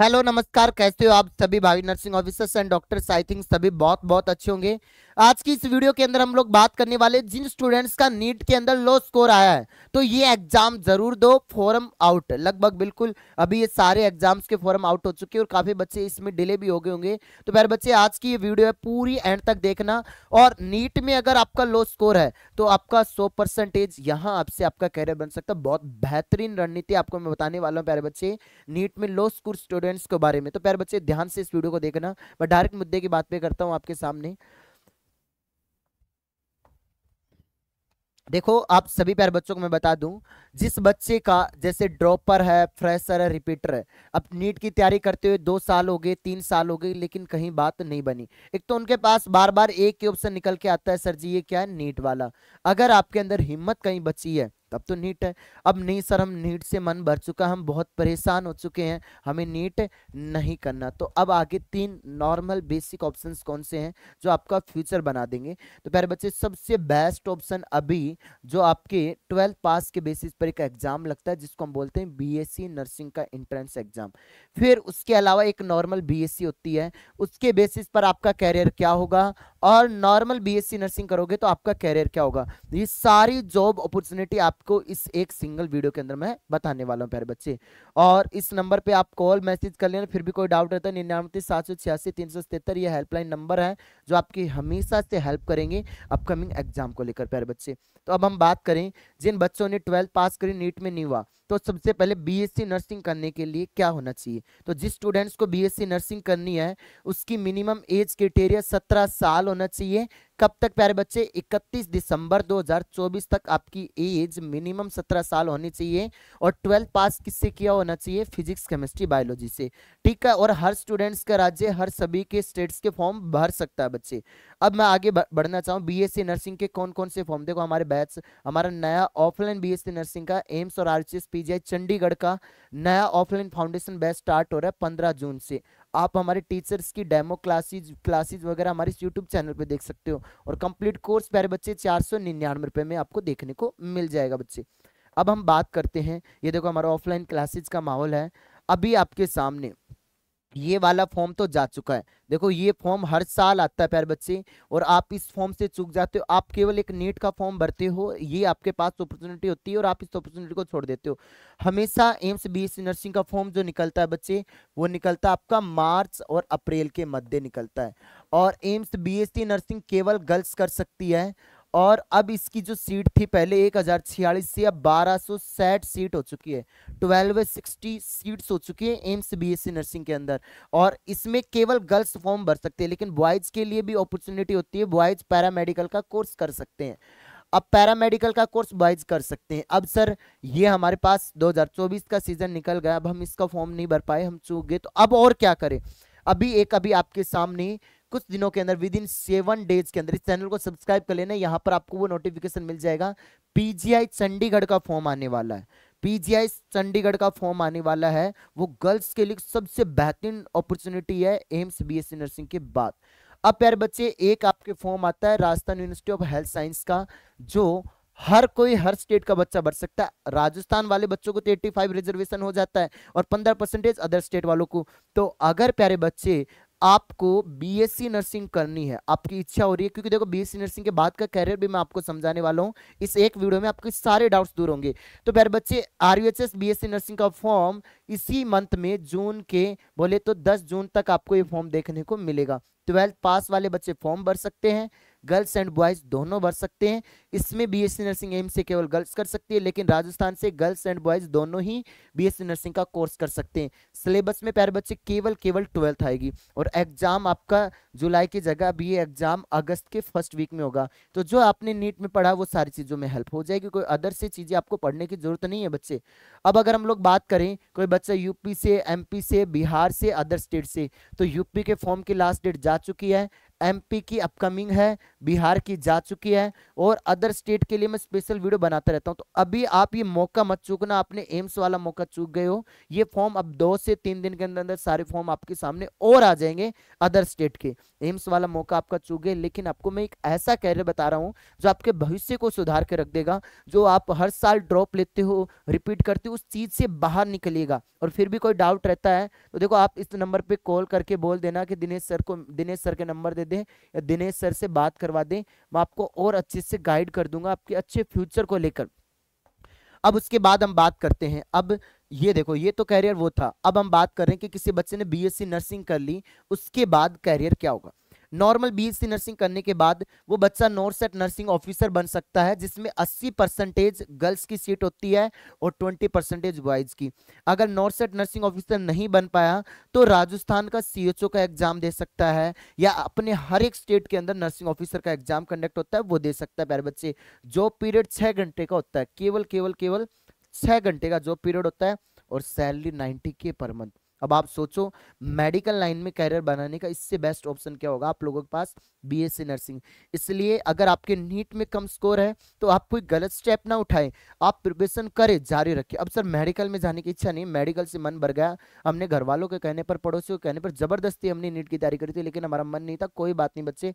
hello नमस्कार कैसे हो आप सभी भाई nursing officers and doctors I think सभी बहुत बहुत अच्छे होंगे आज की इस वीडियो के अंदर हम लोग बात करने वाले जिन स्टूडेंट्स का नीट के अंदर लो स्कोर आया है तो ये एग्जाम जरूर दो फॉरम आउट लगभग बिल्कुल अभी ये सारे एग्जाम्स के फॉरम आउट हो चुके हैं और काफी बच्चे इसमें डिले भी हो गए होंगे तो प्यारे बच्चे आज की ये वीडियो है पूरी एंड तक देखना और नीट में अगर आपका लो स्कोर है तो आपका सौ परसेंटेज यहाँ आपसे आपका कैरियर बन सकता है बहुत बेहतरीन रणनीति आपको मैं बताने वाला हूँ प्यारे बच्चे नीट में लो स्कोर स्टूडेंट स्टूडेंट्स के बारे में तो प्यार बच्चे ध्यान से इस वीडियो को देखना मैं डायरेक्ट मुद्दे की बात पे करता हूँ आपके सामने देखो आप सभी प्यार बच्चों को मैं बता दूं जिस बच्चे का जैसे ड्रॉपर है फ्रेशर है रिपीटर है अब नीट की तैयारी करते हुए दो साल हो गए तीन साल हो गए लेकिन कहीं बात नहीं बनी एक तो उनके पास बार बार एक ही ऑप्शन निकल के आता है सर जी ये क्या है नीट वाला अगर आपके अंदर हिम्मत कहीं बची है तब तो नीट है अब नहीं सर हम नीट से मन भर चुका हम बहुत परेशान हो चुके हैं हमें नीट नहीं करना तो अब आगे तीन नॉर्मल बेसिक ऑप्शंस कौन से हैं जो आपका फ्यूचर बना देंगे तो प्यारे बच्चे सबसे बेस्ट ऑप्शन अभी जो आपके ट्वेल्थ पास के बेसिस पर एक एग्जाम लगता है जिसको हम बोलते हैं बीएससी नर्सिंग e का एंट्रेंस एग्जाम फिर उसके अलावा एक नॉर्मल बीएससी e होती है उसके बेसिस पर आपका कैरियर क्या होगा और नॉर्मल बीएससी नर्सिंग करोगे तो आपका कैरियर क्या होगा तो ये सारी जॉब अपॉर्चुनिटी आप आपको इस एक सिंगल वीडियो के अंदर मैं बताने वाला हूँ प्यारे बच्चे और इस नंबर पे आप कॉल मैसेज कर लेना फिर भी कोई डाउट रहता है निन्यानवे सात सौ छियासी तीन सौ सतहत्तर यह हेल्पलाइन नंबर है जो आपकी हमेशा से हेल्प करेंगे अपकमिंग एग्जाम को लेकर प्यारे बच्चे तो अब हम बात करें जिन बच्चों ने ट्वेल्थ पास करी नीट में नहीं हुआ तो सबसे पहले बीएससी नर्सिंग करने के लिए क्या होना चाहिए तो जिस स्टूडेंट्स को बीएससी नर्सिंग करनी है उसकी मिनिमम एज क्रिटेरिया सत्रह साल होना चाहिए कब तक प्यारे बच्चे 31 दिसंबर 2024 तक आपकी एज मिनिमम 17 साल होनी चाहिए और ट्वेल्थ पास किससे किया होना चाहिए फिजिक्स केमिस्ट्री बायोलॉजी से ठीक है और हर स्टूडेंट्स का राज्य हर सभी के स्टेट्स के फॉर्म भर सकता है बच्चे अब मैं आगे बढ़ना चाहूँ बीएससी नर्सिंग के कौन कौन से फॉर्म देखो हमारे बैच हमारा नया ऑफलाइन बीएससी नर्सिंग का एम्स और आरसीएस पीजीआई चंडीगढ़ का नया ऑफलाइन फाउंडेशन बैच स्टार्ट हो रहा है पंद्रह जून से आप हमारे टीचर्स की डेमो क्लासेज क्लासेज वगैरह हमारे यूट्यूब चैनल पर देख सकते हो और कम्प्लीट कोर्स प्यारे बच्चे चार सौ में आपको देखने को मिल जाएगा बच्चे अब हम बात करते हैं ये देखो हमारा ऑफलाइन क्लासेज का माहौल है अभी आपके सामने ये वाला फॉर्म तो जा चुका है देखो ये फॉर्म हर साल आता है प्यारे बच्चे और आप इस फॉर्म से चूक जाते हो आप केवल एक नीट का फॉर्म भरते हो ये आपके पास अपॉर्चुनिटी होती है और आप इस अपॉर्चुनिटी को छोड़ देते हो हमेशा एम्स बी नर्सिंग का फॉर्म जो निकलता है बच्चे वो निकलता है आपका मार्च और अप्रैल के मध्य निकलता है और एम्स बी नर्सिंग केवल गर्ल्स कर सकती है और अब इसकी जो सीट थी पहले एक हज़ार छियालीस से अब बारह सौ साठ सीट हो चुकी है ट्वेल्व सिक्सटी सीट्स हो चुकी है एम्स बीएससी नर्सिंग के अंदर और इसमें केवल गर्ल्स फॉर्म भर सकते हैं लेकिन बॉयज़ के लिए भी अपॉर्चुनिटी होती है बॉयज़ पैरामेडिकल का कोर्स कर सकते हैं अब पैरामेडिकल का कोर्स बॉयज कर सकते हैं अब सर ये हमारे पास चौबीस का सीजन निकल गया अब हम इसका फॉर्म नहीं भर पाए हम चूक गए तो अब और क्या करें अभी एक अभी आपके सामने कुछ दिनों के अंदर विद इन सेवन डेज के अंदर इस चैनल को सब्सक्राइब कर लेना यहाँ पर आपको वो नोटिफिकेशन मिल जाएगा पीजीआई चंडीगढ़ का फॉर्म आने वाला है पीजीआई चंडीगढ़ का फॉर्म आने वाला है वो गर्ल्स के लिए सबसे बेहतरीन अपॉर्चुनिटी है एम्स बीएससी नर्सिंग के बाद अब प्यारे बच्चे एक आपके फॉर्म आता है Rajasthan university of health science का जो हर कोई हर स्टेट का बच्चा भर सकता है राजस्थान वाले बच्चों को तो एट्टी रिजर्वेशन हो जाता है और पंद्रह परसेंटेज अदर स्टेट वालों को तो अगर प्यारे बच्चे आपको बीएससी नर्सिंग करनी है आपकी इच्छा हो रही है क्योंकि देखो बीएससी नर्सिंग के बाद का कैरियर भी मैं आपको समझाने वाला हूँ इस एक वीडियो में आपके सारे डाउट्स दूर होंगे तो प्यारे बच्चे आर यू बीएससी नर्सिंग का फॉर्म इसी मंथ में जून के बोले तो दस जून तक आपको ये फॉर्म देखने को मिलेगा ट्वेल्थ पास वाले बच्चे फॉर्म भर सकते हैं गर्ल्स एंड बॉयज दोनों भर सकते हैं इसमें बी एस नर्सिंग एम से केवल गर्ल्स कर सकती है लेकिन राजस्थान से गर्ल्स एंड बॉयज दोनों ही बी नर्सिंग का कोर्स कर सकते हैं सिलेबस में प्यारे बच्चे केवल केवल ट्वेल्थ आएगी और एग्जाम आपका जुलाई की जगह बी एग्जाम अगस्त के फर्स्ट वीक में होगा तो जो आपने नीट में पढ़ा वो सारी चीज़ों में हेल्प हो जाएगी कोई अदर से चीज़ें आपको पढ़ने की जरूरत नहीं है बच्चे अब अगर हम लोग बात करें कोई बच्चा यूपी से एमपी से बिहार से अदर स्टेट से तो यूपी के फॉर्म की लास्ट डेट जा चुकी है एमपी की अपकमिंग है बिहार की जा चुकी है और अदर स्टेट के लिए मैं स्पेशल वीडियो बनाता रहता हूं तो अभी आप ये मौका मत चूकना आपने एम्स वाला मौका चूक गए हो ये फॉर्म अब दो से तीन दिन के अंदर अंदर सारे फॉर्म आपके सामने और आ जाएंगे अदर स्टेट के एम्स वाला मौका आपका चूक गए लेकिन आपको मैं एक ऐसा कैरियर बता रहा हूँ जो आपके भविष्य को सुधार के रख देगा जो आप हर साल ड्रॉप लेते हो रिपीट करते हो उस चीज़ से बाहर निकलिएगा और फिर भी कोई डाउट रहता है तो देखो आप इस नंबर पर कॉल करके बोल देना कि दिनेश सर को दिनेश सर के नंबर दे दें या दिनेश सर से बात करवा दें मैं आपको और अच्छे से गाइड कर दूंगा आपके अच्छे फ्यूचर को लेकर अब उसके बाद हम बात करते हैं अब ये देखो ये तो कैरियर वो था अब हम बात कर रहे हैं कि किसी बच्चे ने बीएससी नर्सिंग कर ली उसके बाद कैरियर क्या होगा नॉर्मल बीएससी नर्सिंग करने के बाद वो बच्चा नॉर्थ नर्सिंग ऑफिसर बन सकता है जिसमें 80 परसेंटेज गर्ल्स की सीट होती है और 20 परसेंटेज बॉयज की अगर नॉर्थ नर्सिंग ऑफिसर नहीं बन पाया तो राजस्थान का सी का एग्जाम दे सकता है या अपने हर एक स्टेट के अंदर नर्सिंग ऑफिसर का एग्जाम कंडक्ट होता है वो दे सकता है प्यारे बच्चे जो पीरियड छः घंटे का होता है केवल केवल केवल छः घंटे का जो पीरियड होता है और सैलरी नाइन्टी के पर मंथ अब आप सोचो मेडिकल लाइन में कैरियर बनाने का इससे बेस्ट ऑप्शन क्या होगा आप लोगों के पास बीएससी नर्सिंग इसलिए अगर आपके नीट में कम स्कोर है तो आप कोई गलत स्टेप ना उठाएं आप प्रिपरेशन करें जारी रखें अब सर मेडिकल में जाने की इच्छा नहीं मेडिकल से मन भर गया हमने घर वालों के कहने पर पड़ोसियों के कहने पर ज़बरदस्ती हमने नीट की तैयारी करी थी लेकिन हमारा मन नहीं था कोई बात नहीं बच्चे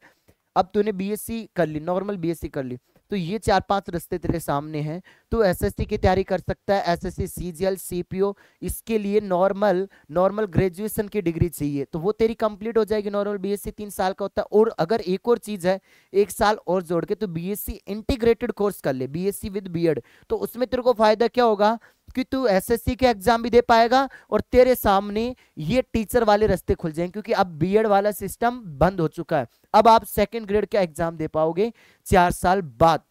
अब तूने बी कर ली नॉर्मल बी कर ली तो ये चार पांच रस्ते तेरे सामने हैं तो एसएससी की तैयारी कर सकता है एसएससी सीजीएल सीपीओ इसके लिए नॉर्मल नॉर्मल ग्रेजुएशन की डिग्री चाहिए तो वो तेरी कंप्लीट हो जाएगी नॉर्मल बीएससी तीन साल का होता है और अगर एक और चीज है एक साल और जोड़ के तो बीएससी इंटीग्रेटेड कोर्स कर ले सी विद एड तो उसमें तेरे को फायदा क्या होगा कि तू एसएससी के एग्जाम भी दे पाएगा और तेरे सामने ये टीचर वाले रास्ते खुल जाएंगे क्योंकि अब बीएड वाला सिस्टम बंद हो चुका है अब आप सेकेंड ग्रेड का एग्जाम दे पाओगे चार साल बाद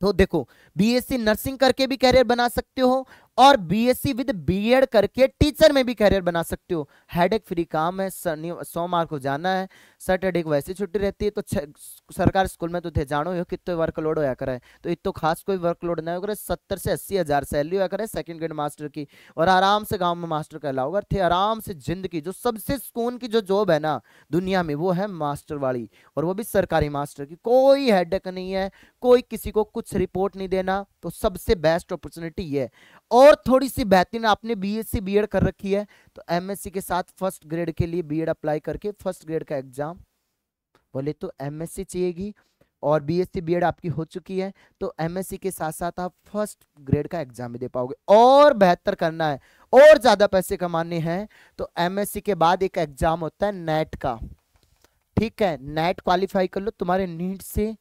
तो देखो बीएससी नर्सिंग करके भी कैरियर बना सकते हो और बीएससी विद बीएड करके टीचर में भी करियर बना सकते हो हेडेक फ्री काम है सोमवार को जाना है सैटरडे को वैसे छुट्टी रहती है तो सरकार स्कूल में तो थे जानो हो कितने वर्कलोड होया करे तो इतो खास कोई वर्कलोड नहीं होगा सत्तर से अस्सी हज़ार सैलरी होया करे सेकेंड ग्रेड मास्टर की और आराम से गाँव में मास्टर कहलाओगे थे आराम से जिंदगी जो सबसे सुकून की जो जॉब है ना दुनिया में वो है मास्टर वाली और वो भी सरकारी मास्टर की कोई हेडेक नहीं है कोई किसी को कुछ रिपोर्ट नहीं देना तो सबसे बेस्ट अपॉर्चुनिटी है और थोड़ी सी बेहतरीन आपने बी एस बीएड कर रखी है तो एमएससी के साथ फर्स्ट ग्रेड के लिए बीएड अप्लाई करके फर्स्ट ग्रेड का एग्जाम बोले तो एमएससी चाहिएगी और बी एस बीएड आपकी हो चुकी है तो एमएससी के साथ साथ आप फर्स्ट ग्रेड का एग्जाम भी दे पाओगे और बेहतर करना है और ज़्यादा पैसे कमाने हैं तो एमएससी के बाद एक एग्जाम होता है नेट e का ठीक है नेट क्वालिफाई e कर लो तुम्हारे नीट से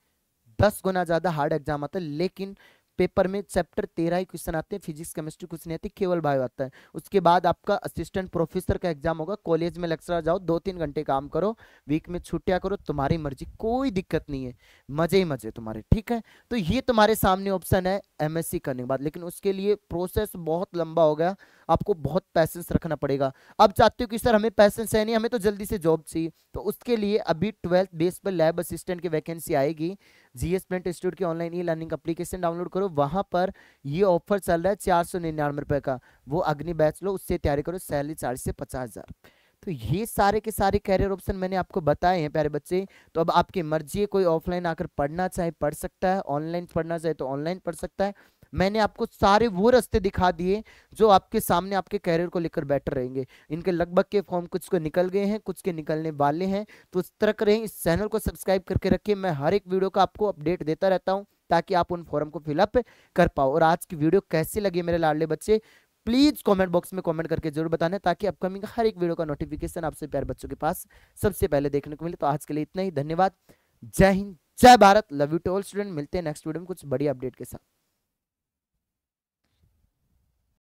दस गुना ज़्यादा हार्ड एग्जाम आता है लेकिन पेपर में चैप्टर तेरह ही क्वेश्चन आते हैं फिजिक्स केमिस्ट्री कुछ नहीं आती केवल बायो आता है उसके बाद आपका असिस्टेंट प्रोफेसर का एग्जाम होगा कॉलेज में लेक्चर जाओ दो तीन घंटे काम करो वीक में छुट्टियाँ करो तुम्हारी मर्जी कोई दिक्कत नहीं है मजे ही मजे तुम्हारे ठीक है तो ये तुम्हारे सामने ऑप्शन है एम करने के बाद लेकिन उसके लिए प्रोसेस बहुत लंबा हो गया आपको बहुत पैसेंस रखना पड़ेगा अब चाहते हो कि सर हमें पैसेंस है नहीं हमें तो जल्दी से जॉब चाहिए तो उसके लिए अभी ट्वेल्थ बेस पर लैब असिस्टेंट की वैकेंसी आएगी जी एस इंस्टीट्यूट की online e learning application download करो वहाँ पर ये ऑफर चल रहा है चार सौ निन्यानवे रुपये का वो अग्नि बैच लो उससे तैयारी करो सैलरी चालीस से पचास हज़ार तो ये सारे के सारे कैरियर ऑप्शन मैंने आपको बताए हैं प्यारे बच्चे तो अब आपकी मर्जी है कोई ऑफलाइन आकर पढ़ना चाहे पढ़ सकता है ऑनलाइन पढ़ना चाहे तो ऑनलाइन पढ़ सकता है मैंने आपको सारे वो रास्ते दिखा दिए जो आपके सामने आपके कैरियर को लेकर बेटर रहेंगे इनके लगभग के फॉर्म कुछ को निकल गए हैं कुछ के निकलने वाले हैं तो तरक रहे इस चैनल को सब्सक्राइब करके रखिए मैं हर एक वीडियो का आपको अपडेट देता रहता हूँ ताकि आप उन फॉर्म को फिलअप कर पाओ और आज की वीडियो कैसे लगी मेरे लाडले बच्चे प्लीज कमेंट बॉक्स में कमेंट करके जरूर बताना ताकि अपकमिंग हर एक वीडियो का नोटिफिकेशन आपसे प्यार बच्चों के पास सबसे पहले देखने को मिले तो आज के लिए इतना ही धन्यवाद जय हिंद जय Bharat love you to all student मिलते हैं नेक्स्ट वीडियो में कुछ बड़ी अपडेट के साथ